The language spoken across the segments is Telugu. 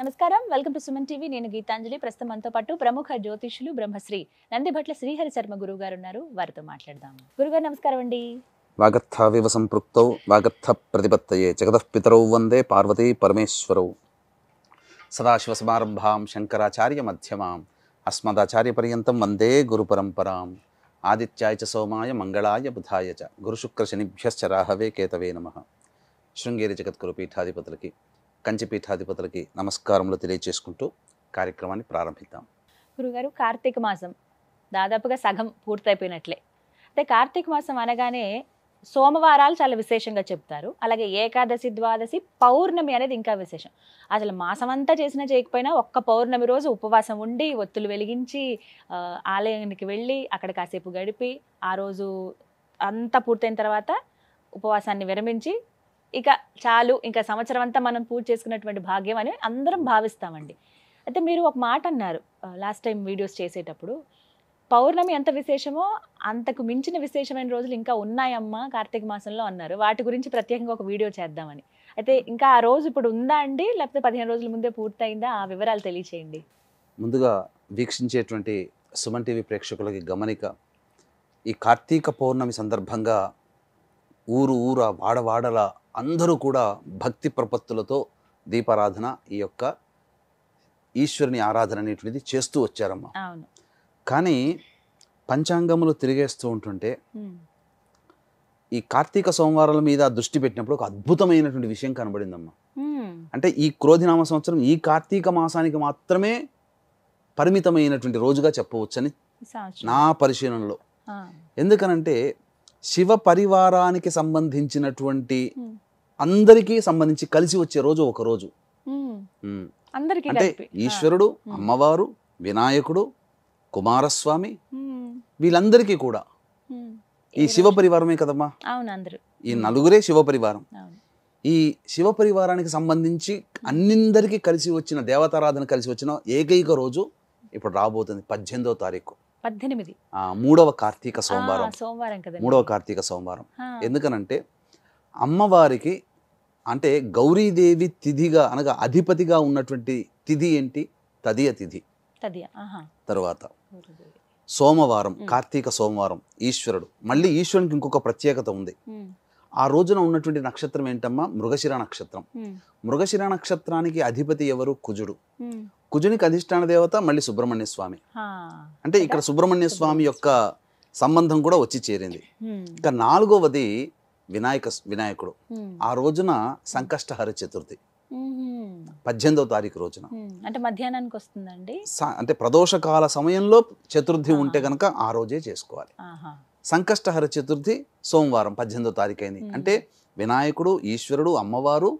నమస్కారం వెల్కమ్ టు సుమన్ టీవీ నేను గీతాంజలి ప్రస్తుతం మనతో పాటు ప్రముఖ జ్యోతిషులు బ్రహ్మశ్రీ నందిభట్ల శ్రీహరి శర్మ గురువు గారు ఉన్నారు వారితో మాట్లాడదాం గురుగారు నమస్కారం అండి వాగత్ వివ సంపృక్తౌ వాగత్ ప్రతిపత్తయే జగత పితరౌ వందే పార్వతీ పరమేశ్వరౌ సదాశివ సమారంభాం శంకరాచార్య మధ్యమాం అస్మదాచార్య పర్యంతం వందే గురు పరంపరాం ఆదిత్యాయ చ సోమాయ మంగళాయ బుధాయ చ గురుశుక్ర శనిభ్యశ్చ రాహవే కేతవే నమ శృంగేరి జగద్గురు పీఠాధిపతులకి కంచిపీఠాధిపతులకి నమస్కారములు తెలియజేసుకుంటూ కార్యక్రమాన్ని ప్రారంభిద్దాం గురుగారు కార్తీక మాసం దాదాపుగా సగం పూర్తయిపోయినట్లే అయితే కార్తీక మాసం అనగానే సోమవారాలు చాలా విశేషంగా చెప్తారు అలాగే ఏకాదశి ద్వాదశి పౌర్ణమి అనేది ఇంకా విశేషం అసలు మాసం అంతా చేసినా చేయకపోయినా ఒక్క పౌర్ణమి రోజు ఉపవాసం ఉండి ఒత్తులు వెలిగించి ఆలయానికి వెళ్ళి అక్కడ కాసేపు గడిపి ఆ రోజు అంతా పూర్తయిన తర్వాత ఉపవాసాన్ని విరమించి ఇక చాలు ఇంకా సంవత్సరం అంతా మనం పూర్తి చేసుకున్నటువంటి భాగ్యం అని అందరం భావిస్తామండి అయితే మీరు ఒక మాట అన్నారు లాస్ట్ టైం వీడియోస్ చేసేటప్పుడు పౌర్ణమి ఎంత విశేషమో అంతకు మించిన విశేషమైన రోజులు ఇంకా ఉన్నాయమ్మా కార్తీక మాసంలో అన్నారు వాటి గురించి ప్రత్యేకంగా ఒక వీడియో చేద్దామని అయితే ఇంకా ఆ రోజు ఇప్పుడు ఉందా అండి లేకపోతే పదిహేను రోజుల ముందే పూర్తయిందా ఆ వివరాలు తెలియచేయండి ముందుగా వీక్షించేటువంటి సుమన్ టీవీ ప్రేక్షకులకి గమనిక ఈ కార్తీక పౌర్ణమి సందర్భంగా ఊరు ఊర వాడవాడల అందరూ కూడా భక్తి ప్రపత్తులతో దీపారాధన ఈ యొక్క ఈశ్వరుని ఆరాధన అనేటువంటిది చేస్తూ వచ్చారమ్మా కానీ పంచాంగములు తిరిగేస్తూ ఉంటుంటే ఈ కార్తీక సోమవారాల మీద దృష్టి పెట్టినప్పుడు ఒక అద్భుతమైనటువంటి విషయం కనబడిందమ్మా అంటే ఈ క్రోధినామ సంవత్సరం ఈ కార్తీక మాసానికి మాత్రమే పరిమితమైనటువంటి రోజుగా చెప్పవచ్చని నా పరిశీలనలో ఎందుకనంటే శివ పరివారానికి సంబంధించినటువంటి అందరికీ సంబంధించి కలిసి వచ్చే రోజు ఒక రోజు అంటే ఈశ్వరుడు అమ్మవారు వినాయకుడు కుమారస్వామి వీళ్ళందరికీ కూడా ఈ శివ పరివారమే కదమ్మా ఈ నలుగురే శివ పరివారం ఈ శివ పరివారానికి సంబంధించి అన్నిందరికీ కలిసి వచ్చిన దేవతారాధన కలిసి వచ్చిన ఏకైక రోజు ఇప్పుడు రాబోతుంది పద్దెనిమిదో తారీఖు పద్దెనిమిది మూడవ కార్తీక సోమవారం సోమవారం కదా మూడవ కార్తీక సోమవారం ఎందుకనంటే అమ్మవారికి అంటే గౌరీదేవి తిథిగా అనగా అధిపతిగా ఉన్నటువంటి తిథి ఏంటి తదియ తిథి తరువాత సోమవారం కార్తీక సోమవారం ఈశ్వరుడు మళ్ళీ ఈశ్వరునికి ఇంకొక ప్రత్యేకత ఉంది ఆ రోజున ఉన్నటువంటి నక్షత్రం ఏంటమ్మా మృగశిర నక్షత్రం మృగశిర నక్షత్రానికి అధిపతి ఎవరు కుజుడు కుజునికి అధిష్టాన దేవత మళ్ళీ సుబ్రహ్మణ్య స్వామి అంటే ఇక్కడ సుబ్రహ్మణ్య స్వామి యొక్క సంబంధం కూడా వచ్చి చేరింది ఇక నాలుగవది వినాయక వినాయకుడు ఆ రోజున సంకష్టహర చతుర్థి పద్దెనిమిదవ తారీఖు రోజున అంటే మధ్యాహ్నానికి వస్తుందండి అంటే ప్రదోషకాల సమయంలో చతుర్థి ఉంటే కనుక ఆ రోజే చేసుకోవాలి సంకష్టహర చతుర్థి సోమవారం పద్దెనిమిదో తారీఖు అయింది అంటే వినాయకుడు ఈశ్వరుడు అమ్మవారు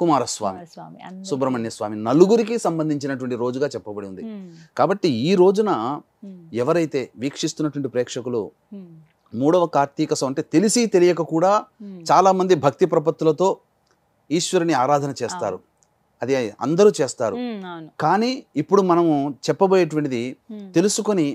కుమారస్వామి సుబ్రహ్మణ్య స్వామి నలుగురికి సంబంధించినటువంటి రోజుగా చెప్పబడి ఉంది కాబట్టి ఈ రోజున ఎవరైతే వీక్షిస్తున్నటువంటి ప్రేక్షకులు మూడవ కార్తీక అంటే తెలిసి తెలియక కూడా చాలా మంది భక్తి ప్రపత్తులతో ఈశ్వరుని ఆరాధన చేస్తారు అది అందరూ చేస్తారు కానీ ఇప్పుడు మనము చెప్పబోయేటువంటిది తెలుసుకొని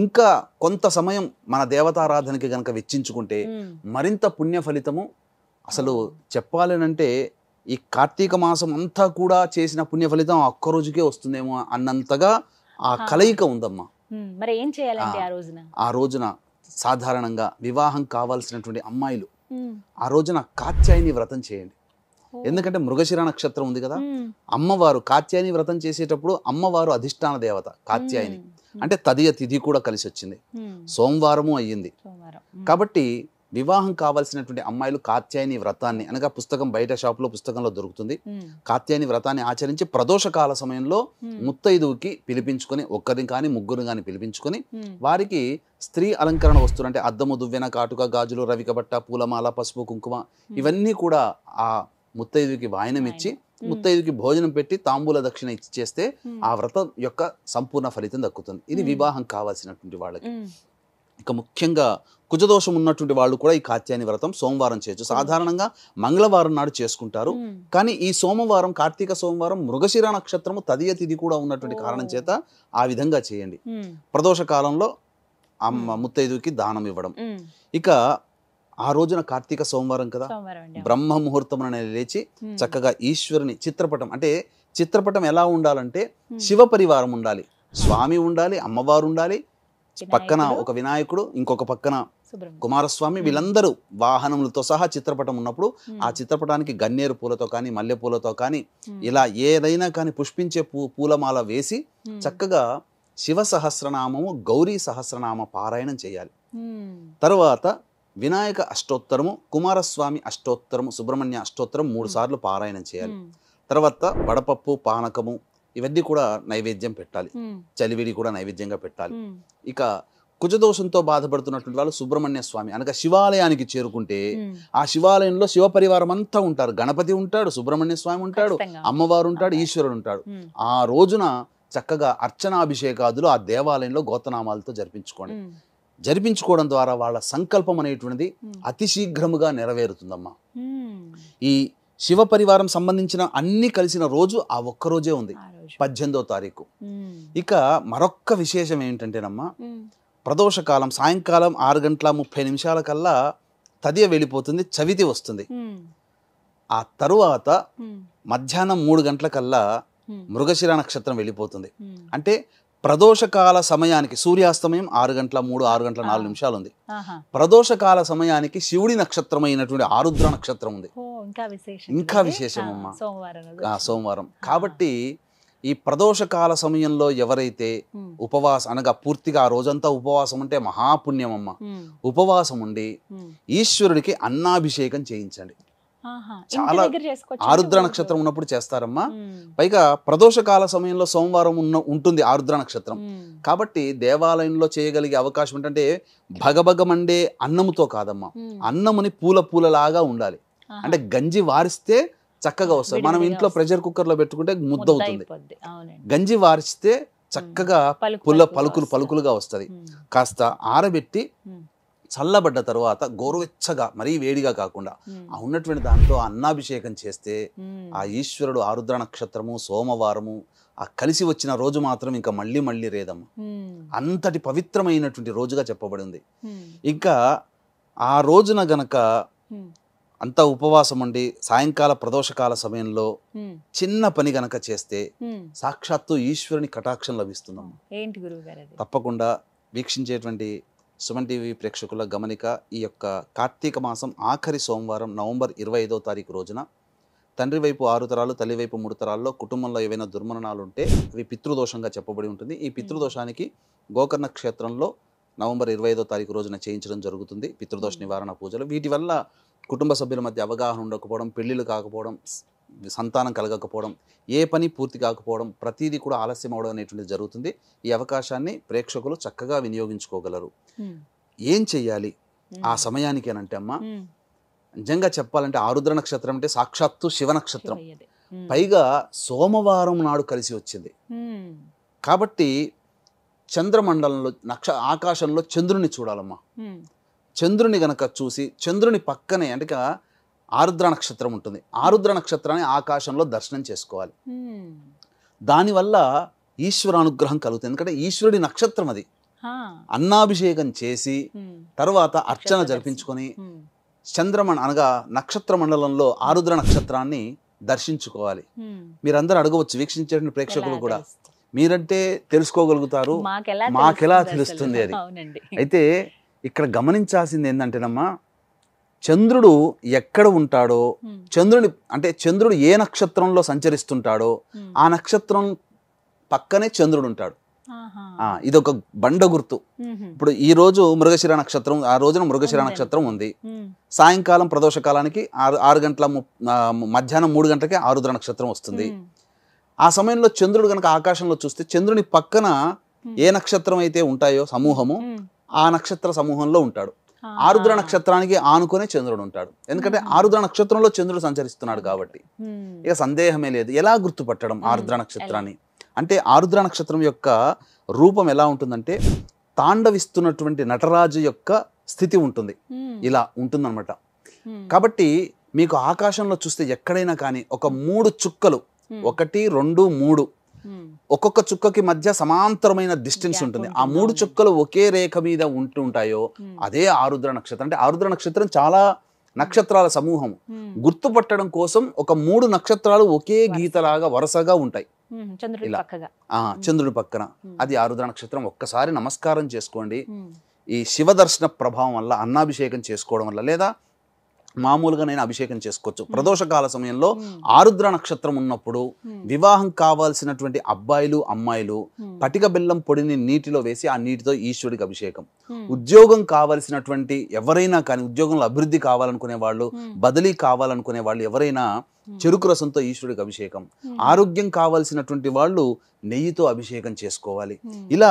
ఇంకా కొంత సమయం మన దేవతారాధనకి గనక వెచ్చించుకుంటే మరింత పుణ్య ఫలితము అసలు చెప్పాలనంటే ఈ కార్తీక మాసం అంతా కూడా చేసిన పుణ్య ఫలితం ఒక్క రోజుకే వస్తుందేమో అన్నంతగా ఆ కలయిక ఉందమ్మా మరి ఏం ఆ రోజున ఆ రోజున సాధారణంగా వివాహం కావాల్సినటువంటి అమ్మాయిలు ఆ రోజున కాత్యాయని వ్రతం చేయండి ఎందుకంటే మృగశిర నక్షత్రం ఉంది కదా అమ్మవారు కాత్యాయని వ్రతం చేసేటప్పుడు అమ్మవారు అధిష్టాన దేవత కాత్యాయని అంటే తదియ తిథి కూడా కలిసి వచ్చింది సోమవారము అయ్యింది కాబట్టి వివాహం కావాల్సినటువంటి అమ్మాయిలు కాత్యాయని వ్రతాన్ని అనగా పుస్తకం బయట షాప్లో పుస్తకంలో దొరుకుతుంది కాత్యాయని వ్రతాన్ని ఆచరించి ప్రదోష కాల సమయంలో ముత్తైదువుకి పిలిపించుకొని ఒక్కరిని కానీ ముగ్గురు కానీ పిలిపించుకొని వారికి స్త్రీ అలంకరణ వస్తువులు అంటే అద్దము దువ్వెన కాటుక గాజులు రవికబట్ట పూలమాల పసుపు కుంకుమ ఇవన్నీ కూడా ఆ ముత్తైదుకి వాయనం ఇచ్చి ముత్తైదుకి భోజనం పెట్టి తాంబూల దక్షిణ ఇచ్చి చేస్తే ఆ వ్రతం యొక్క సంపూర్ణ ఫలితం దక్కుతుంది ఇది వివాహం కావాల్సినటువంటి వాళ్ళకి ఇక ముఖ్యంగా కుజదోషం ఉన్నటువంటి వాళ్ళు కూడా ఈ కాత్యాయని వ్రతం సోమవారం చేయొచ్చు సాధారణంగా మంగళవారం నాడు చేసుకుంటారు కానీ ఈ సోమవారం కార్తీక సోమవారం మృగశిర నక్షత్రము తదియ తిథి కూడా ఉన్నటువంటి కారణం చేత ఆ విధంగా చేయండి ప్రదోష కాలంలో అమ్మ ముత్తైదుకి దానం ఇవ్వడం ఇక ఆ రోజున కార్తీక సోమవారం కదా బ్రహ్మ ముహూర్తం అనేది లేచి చక్కగా ఈశ్వరుని చిత్రపటం అంటే చిత్రపటం ఎలా ఉండాలంటే శివ పరివారం ఉండాలి స్వామి ఉండాలి అమ్మవారు ఉండాలి పక్కన ఒక వినాయకుడు ఇంకొక పక్కన కుమారస్వామి వీళ్ళందరూ వాహనములతో సహా చిత్రపటం ఉన్నప్పుడు ఆ చిత్రపటానికి గన్నేరు పూలతో కానీ మల్లె పూలతో కానీ ఇలా ఏదైనా కానీ పుష్పించే పూ పూలమాల వేసి చక్కగా శివ సహస్రనామము గౌరీ సహస్రనామ పారాయణం చేయాలి తర్వాత వినాయక అష్టోత్తరము కుమారస్వామి అష్టోత్తరము సుబ్రహ్మణ్య అష్టోత్తరం మూడు సార్లు పారాయణం చేయాలి తర్వాత వడపప్పు పానకము ఇవన్నీ కూడా నైవేద్యం పెట్టాలి చలివిడి కూడా నైవేద్యంగా పెట్టాలి ఇక కుజదోషంతో బాధపడుతున్నటువంటి వాళ్ళు సుబ్రహ్మణ్య స్వామి అనగా శివాలయానికి చేరుకుంటే ఆ శివాలయంలో శివ పరివారం అంతా ఉంటారు గణపతి ఉంటాడు సుబ్రహ్మణ్య స్వామి ఉంటాడు అమ్మవారు ఉంటాడు ఈశ్వరుడు ఉంటాడు ఆ రోజున చక్కగా అర్చనాభిషేకాదులు ఆ దేవాలయంలో గోతనామాలతో జరిపించుకోండి జరిపించుకోవడం ద్వారా వాళ్ళ సంకల్పం అనేటువంటిది అతి శీఘ్రముగా నెరవేరుతుందమ్మా ఈ శివ పరివారం సంబంధించిన అన్ని కలిసిన రోజు ఆ ఒక్కరోజే ఉంది పద్దెనిమిదో తారీఖు ఇక మరొక్క విశేషం ఏంటంటేనమ్మా ప్రదోషకాలం సాయంకాలం ఆరు గంటల ముప్పై నిమిషాల కల్లా తదియ వెళ్ళిపోతుంది చవితి వస్తుంది ఆ తరువాత మధ్యాహ్నం మూడు గంటల కల్లా మృగశిర నక్షత్రం వెళ్ళిపోతుంది అంటే ప్రదోషకాల సమయానికి సూర్యాస్తమయం ఆరు గంటల మూడు ఆరు గంటల నాలుగు నిమిషాలు ఉంది ప్రదోషకాల సమయానికి శివుడి నక్షత్రం అయినటువంటి ఆరుద్ర నక్షత్రం ఉంది ఇంకా విశేషం అమ్మా సోమవారం కాబట్టి ఈ ప్రదోషకాల సమయంలో ఎవరైతే ఉపవాసం అనగా పూర్తిగా రోజంతా ఉపవాసం అంటే అమ్మ ఉపవాసం ఉండి ఈశ్వరుడికి అన్నాభిషేకం చేయించండి చాలా ఆరుద్ర నక్షత్రం ఉన్నప్పుడు చేస్తారమ్మా పైగా ప్రదోష కాల సమయంలో సోమవారం ఉన్న ఉంటుంది ఆరుద్ర నక్షత్రం కాబట్టి దేవాలయంలో చేయగలిగే అవకాశం ఏంటంటే భగభగమండే అన్నముతో కాదమ్మా అన్నముని పూల పూలలాగా ఉండాలి అంటే గంజి వారిస్తే చక్కగా వస్తుంది మనం ఇంట్లో ప్రెషర్ కుక్కర్ లో పెట్టుకుంటే ముద్ద అవుతుంది గంజి వారిస్తే చక్కగా పుల్ల పలుకులు పలుకులుగా వస్తుంది కాస్త ఆరబెట్టి చల్లబడ్డ తర్వాత గోరువెచ్చగా మరీ వేడిగా కాకుండా ఆ ఉన్నటువంటి దాంతో అన్నాభిషేకం చేస్తే ఆ ఈశ్వరుడు ఆరుద్ర నక్షత్రము సోమవారము ఆ కలిసి వచ్చిన రోజు మాత్రం ఇంకా మళ్ళీ మళ్ళీ రేదమ్మ అంతటి పవిత్రమైనటువంటి రోజుగా చెప్పబడి ఉంది ఇంకా ఆ రోజున గనక అంతా ఉపవాసం ఉండి సాయంకాల ప్రదోషకాల సమయంలో చిన్న పని గనక చేస్తే సాక్షాత్తు ఈశ్వరుని కటాక్షం లభిస్తుందమ్మా తప్పకుండా వీక్షించేటువంటి సుమన్ టీవీ ప్రేక్షకుల గమనిక ఈ యొక్క కార్తీక మాసం ఆఖరి సోమవారం నవంబర్ ఇరవై ఐదో తారీఖు రోజున తండ్రి వైపు ఆరు తరాలు తల్లి వైపు మూడు తరాల్లో కుటుంబంలో ఏవైనా దుర్మరణాలు ఉంటే అవి పితృదోషంగా చెప్పబడి ఉంటుంది ఈ పితృదోషానికి గోకర్ణ క్షేత్రంలో నవంబర్ ఇరవై ఐదో తారీఖు రోజున చేయించడం జరుగుతుంది పితృదోష నివారణ పూజలు వీటి వల్ల కుటుంబ సభ్యుల మధ్య అవగాహన ఉండకపోవడం పెళ్ళిళ్ళు కాకపోవడం సంతానం కలగకపోవడం ఏ పని పూర్తి కాకపోవడం ప్రతిదీ కూడా ఆలస్యం అవడం అనేటువంటిది జరుగుతుంది ఈ అవకాశాన్ని ప్రేక్షకులు చక్కగా వినియోగించుకోగలరు ఏం చెయ్యాలి ఆ సమయానికి అనంటే అమ్మ నిజంగా చెప్పాలంటే ఆరుద్ర నక్షత్రం అంటే సాక్షాత్తు శివ నక్షత్రం పైగా సోమవారం నాడు కలిసి వచ్చింది కాబట్టి చంద్రమండలంలో నక్ష ఆకాశంలో చంద్రుని చూడాలమ్మా చంద్రుని గనక చూసి చంద్రుని పక్కనే అంటే ఆరుద్ర నక్షత్రం ఉంటుంది ఆరుద్ర నక్షత్రాన్ని ఆకాశంలో దర్శనం చేసుకోవాలి దానివల్ల ఈశ్వర అనుగ్రహం కలుగుతుంది ఎందుకంటే ఈశ్వరుడి నక్షత్రం అది అన్నాభిషేకం చేసి తర్వాత అర్చన జరిపించుకొని చంద్రమణ అనగా నక్షత్ర మండలంలో ఆరుద్ర నక్షత్రాన్ని దర్శించుకోవాలి మీరందరూ అడగవచ్చు వీక్షించే ప్రేక్షకులు కూడా మీరంటే తెలుసుకోగలుగుతారు మాకెలా తెలుస్తుంది అది అయితే ఇక్కడ గమనించాల్సింది ఏంటంటేనమ్మా చంద్రుడు ఎక్కడ ఉంటాడో చంద్రుని అంటే చంద్రుడు ఏ నక్షత్రంలో సంచరిస్తుంటాడో ఆ నక్షత్రం పక్కనే చంద్రుడు ఉంటాడు ఇది ఒక బండ గుర్తు ఇప్పుడు ఈ రోజు మృగశిర నక్షత్రం ఆ రోజున మృగశిర నక్షత్రం ఉంది సాయంకాలం ప్రదోష కాలానికి ఆరు ఆరు గంటల మధ్యాహ్నం మూడు గంటలకి ఆరుద్ర నక్షత్రం వస్తుంది ఆ సమయంలో చంద్రుడు కనుక ఆకాశంలో చూస్తే చంద్రుని పక్కన ఏ నక్షత్రం అయితే ఉంటాయో సమూహము ఆ నక్షత్ర సమూహంలో ఉంటాడు ఆరుద్ర నక్షత్రానికి ఆనుకునే చంద్రుడు ఉంటాడు ఎందుకంటే ఆరుద్ర నక్షత్రంలో చంద్రుడు సంచరిస్తున్నాడు కాబట్టి ఇక సందేహమే లేదు ఎలా గుర్తుపట్టడం ఆరుద్ర నక్షత్రాన్ని అంటే ఆరుద్ర నక్షత్రం యొక్క రూపం ఎలా ఉంటుందంటే తాండవిస్తున్నటువంటి నటరాజు యొక్క స్థితి ఉంటుంది ఇలా ఉంటుందన్నమాట కాబట్టి మీకు ఆకాశంలో చూస్తే ఎక్కడైనా కానీ ఒక మూడు చుక్కలు Hmm. ఒకటి రెండు మూడు hmm. ఒక్కొక్క చుక్కకి మధ్య సమాంతరమైన డిస్టెన్స్ ఉంటుంది ఆ మూడు చుక్కలు ఒకే రేఖ మీద ఉంటుంటాయో hmm. అదే ఆరుద్ర నక్షత్రం అంటే ఆరుద్ర నక్షత్రం చాలా నక్షత్రాల సమూహం గుర్తుపట్టడం కోసం ఒక మూడు నక్షత్రాలు ఒకే గీతలాగా వరుసగా ఉంటాయి చంద్రుడి పక్కన అది ఆరుద్ర నక్షత్రం ఒక్కసారి నమస్కారం చేసుకోండి ఈ శివ దర్శన ప్రభావం వల్ల అన్నాభిషేకం చేసుకోవడం వల్ల లేదా మామూలుగా నేను అభిషేకం చేసుకోవచ్చు ప్రదోషకాల సమయంలో ఆరుద్ర నక్షత్రం ఉన్నప్పుడు వివాహం కావాల్సినటువంటి అబ్బాయిలు అమ్మాయిలు పటిక బెల్లం పొడిని నీటిలో వేసి ఆ నీటితో ఈశ్వరుడికి అభిషేకం ఉద్యోగం కావలసినటువంటి ఎవరైనా కానీ ఉద్యోగంలో అభివృద్ధి కావాలనుకునే వాళ్ళు బదిలీ కావాలనుకునే వాళ్ళు ఎవరైనా చెరుకు రసంతో ఈశ్వరుడికి అభిషేకం ఆరోగ్యం కావాల్సినటువంటి వాళ్ళు నెయ్యితో అభిషేకం చేసుకోవాలి ఇలా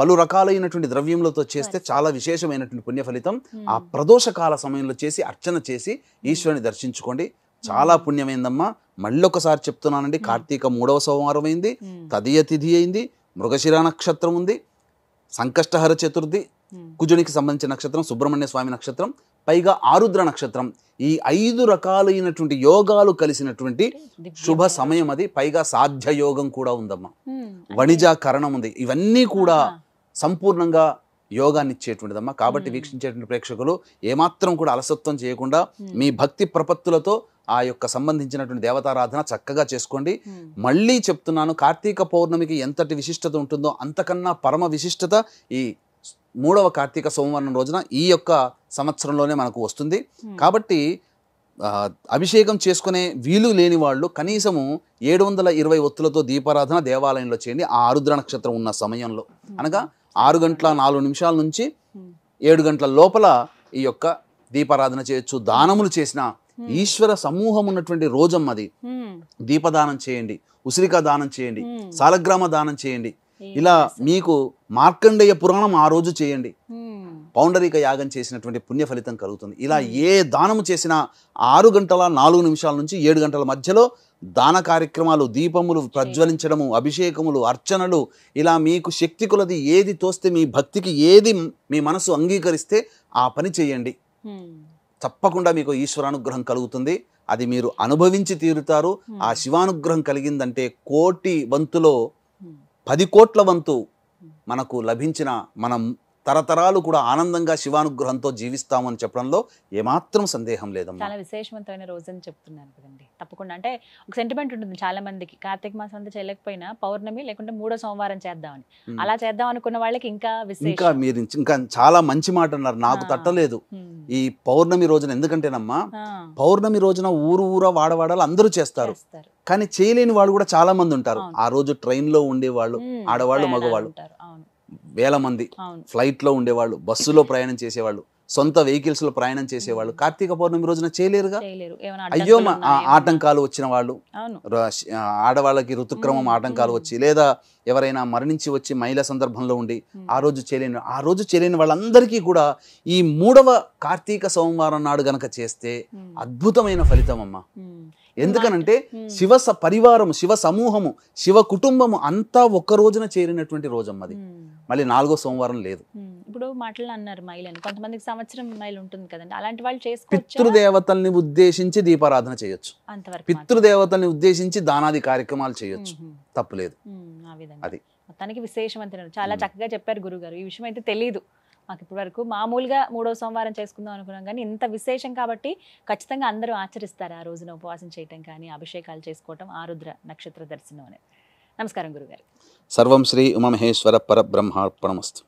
పలు రకాలైనటువంటి ద్రవ్యములతో చేస్తే చాలా విశేషమైనటువంటి పుణ్య ఫలితం hmm. ఆ ప్రదోష కాల సమయంలో చేసి అర్చన చేసి hmm. ఈశ్వరుని దర్శించుకోండి hmm. చాలా పుణ్యమైందమ్మా మళ్ళీ ఒకసారి చెప్తున్నానండి కార్తీక మూడవ సోమవారం అయింది తదియ తిథి అయింది మృగశిర నక్షత్రం ఉంది సంకష్టహర చతుర్థి కుజునికి సంబంధించిన నక్షత్రం సుబ్రహ్మణ్య స్వామి నక్షత్రం పైగా ఆరుద్ర నక్షత్రం ఈ ఐదు రకాలైనటువంటి యోగాలు కలిసినటువంటి శుభ సమయం అది పైగా సాధ్య యోగం కూడా ఉందమ్మా కరణం ఉంది ఇవన్నీ కూడా సంపూర్ణంగా యోగాన్ని ఇచ్చేటువంటిదమ్మా కాబట్టి వీక్షించేటువంటి ప్రేక్షకులు ఏమాత్రం కూడా అలసత్వం చేయకుండా మీ భక్తి ప్రపత్తులతో ఆ యొక్క సంబంధించినటువంటి దేవతారాధన చక్కగా చేసుకోండి మళ్ళీ చెప్తున్నాను కార్తీక పౌర్ణమికి ఎంతటి విశిష్టత ఉంటుందో అంతకన్నా పరమ విశిష్టత ఈ మూడవ కార్తీక సోమవారం రోజున ఈ యొక్క సంవత్సరంలోనే మనకు వస్తుంది కాబట్టి అభిషేకం చేసుకునే వీలు లేని వాళ్ళు కనీసము ఏడు వందల ఇరవై ఒత్తులతో దీపారాధన దేవాలయంలో చేయండి ఆ ఆరుద్ర నక్షత్రం ఉన్న సమయంలో అనగా ఆరు గంటల నాలుగు నిమిషాల నుంచి ఏడు గంటల లోపల ఈ యొక్క దీపారాధన చేయొచ్చు దానములు చేసిన ఈశ్వర సమూహం ఉన్నటువంటి రోజం అది దీపదానం చేయండి ఉసిరిక దానం చేయండి సాలగ్రామ దానం చేయండి ఇలా మీకు మార్కండేయ పురాణం ఆ రోజు చేయండి పౌండరిక యాగం చేసినటువంటి పుణ్య ఫలితం కలుగుతుంది ఇలా ఏ దానము చేసినా ఆరు గంటల నాలుగు నిమిషాల నుంచి ఏడు గంటల మధ్యలో దాన కార్యక్రమాలు దీపములు ప్రజ్వలించడము అభిషేకములు అర్చనలు ఇలా మీకు శక్తి కొలది ఏది తోస్తే మీ భక్తికి ఏది మీ మనసు అంగీకరిస్తే ఆ పని చేయండి తప్పకుండా మీకు ఈశ్వరానుగ్రహం కలుగుతుంది అది మీరు అనుభవించి తీరుతారు ఆ శివానుగ్రహం కలిగిందంటే కోటి వంతులో పది కోట్ల వంతు మనకు లభించిన మనం తరతరాలు కూడా ఆనందంగా శివానుగ్రహంతో జీవిస్తామని చెప్పడంలో ఏమాత్రం సందేహం లేదు చాలా విశేషవంతమైన రోజు అని చెప్తున్నాను కదండి తప్పకుండా అంటే ఒక సెంటిమెంట్ ఉంటుంది చాలా మందికి కార్తీక మాసం అంతా చేయలేకపోయినా పౌర్ణమి లేకుంటే మూడో సోమవారం చేద్దామని అలా చేద్దాం అనుకున్న వాళ్ళకి ఇంకా ఇంకా మీరు ఇంకా చాలా మంచి మాట అన్నారు నాకు తట్టలేదు ఈ పౌర్ణమి రోజున ఎందుకంటేనమ్మా పౌర్ణమి రోజున ఊరు ఊర వాడవాడాలు అందరూ చేస్తారు కానీ చేయలేని వాళ్ళు కూడా చాలా మంది ఉంటారు ఆ రోజు ట్రైన్ లో ఉండేవాళ్ళు ఆడవాళ్ళు మగవాళ్ళు వేల మంది ఫ్లైట్లో ఉండేవాళ్ళు బస్సులో ప్రయాణం చేసేవాళ్ళు సొంత వెహికల్స్ లో ప్రయాణం చేసేవాళ్ళు కార్తీక పౌర్ణమి రోజున చేయలేరుగా అయ్యో ఆటంకాలు వచ్చిన వాళ్ళు ఆడవాళ్ళకి ఋతుక్రమం ఆటంకాలు వచ్చి లేదా ఎవరైనా మరణించి వచ్చి మహిళా సందర్భంలో ఉండి ఆ రోజు చేయలేని ఆ రోజు చేయలేని వాళ్ళందరికీ కూడా ఈ మూడవ కార్తీక సోమవారం నాడు గనక చేస్తే అద్భుతమైన ఫలితం అమ్మా ఎందుకనంటే శివ పరివారము శివ సమూహము శివ కుటుంబము అంతా ఒక్క రోజున చేరినటువంటి రోజమ్మది మళ్ళీ నాలుగో సోమవారం లేదు ఇప్పుడు మాటలు అన్నారు మైలని కొంతమందికి సంవత్సరం మైలు ఉంటుంది కదండి అలాంటి వాళ్ళు చేసుకో పితృదేవతల్ని ఉద్దేశించి దీపారాధన చేయొచ్చు పితృదేవతల్ని ఉద్దేశించి దానాది కార్యక్రమాలు చేయొచ్చు తప్పులేదు అది మొత్తానికి విశేషం చాలా చక్కగా చెప్పారు గురుగారు ఈ విషయం అయితే తెలియదు మాకు ఇప్పటి వరకు మామూలుగా మూడో సోమవారం చేసుకుందాం అనుకున్నాం కానీ ఇంత విశేషం కాబట్టి ఖచ్చితంగా అందరూ ఆచరిస్తారు ఆ రోజున ఉపవాసం చేయటం కానీ అభిషేకాలు చేసుకోవటం ఆరుద్ర నక్షత్ర దర్శనం అనేది నమస్కారం గురుగారు సర్వం శ్రీ ఉమమహేశ్వర బ్రహ్మార్పణమస్తు